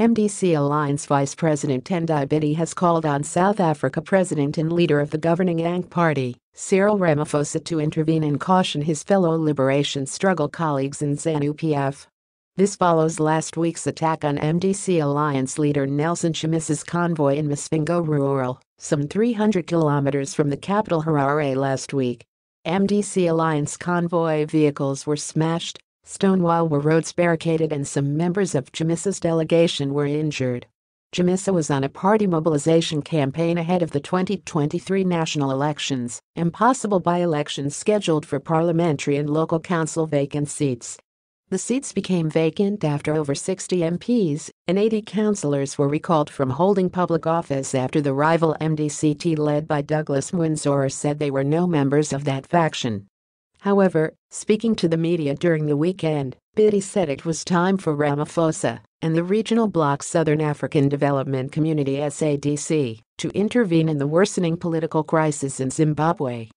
MDC Alliance Vice President Tendai Biti has called on South Africa President and leader of the governing ANC party, Cyril Ramaphosa to intervene and caution his fellow liberation struggle colleagues in ZANU-PF. This follows last week's attack on MDC Alliance leader Nelson Chamisa's convoy in Masvingo Rural, some 300 kilometers from the capital Harare last week. MDC Alliance convoy vehicles were smashed, Stonewall were roads barricaded and some members of Jamissa's delegation were injured. Jamissa was on a party mobilization campaign ahead of the 2023 national elections and possible by-elections scheduled for parliamentary and local council vacant seats. The seats became vacant after over 60 MPs and 80 councillors were recalled from holding public office after the rival MDCT led by Douglas Windsor said they were no members of that faction. However, speaking to the media during the weekend, Biddy said it was time for Ramaphosa and the regional bloc Southern African Development Community SADC to intervene in the worsening political crisis in Zimbabwe.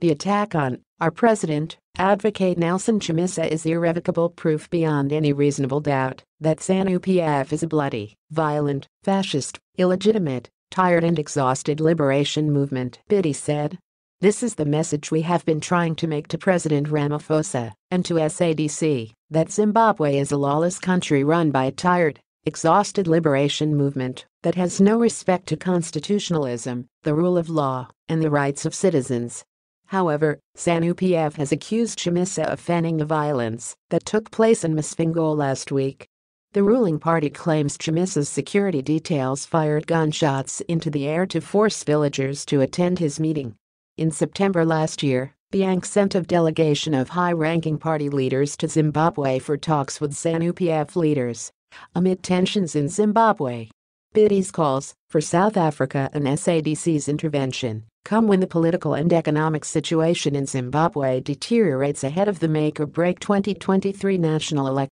The attack on our president, advocate Nelson Chamisa is irrevocable proof beyond any reasonable doubt that ZANU-PF is a bloody, violent, fascist, illegitimate, tired and exhausted liberation movement, Biddy said, this is the message we have been trying to make to President Ramaphosa and to SADC that Zimbabwe is a lawless country run by a tired, exhausted liberation movement that has no respect to constitutionalism, the rule of law, and the rights of citizens. However, Zanu pf has accused Chamisa of fanning the violence that took place in Masvingo last week. The ruling party claims Chamisa's security details fired gunshots into the air to force villagers to attend his meeting in September last year, Biang sent a delegation of high-ranking party leaders to Zimbabwe for talks with ZANU-PF leaders. Amid tensions in Zimbabwe, Biddy's calls for South Africa and SADC's intervention come when the political and economic situation in Zimbabwe deteriorates ahead of the make-or-break 2023 national election.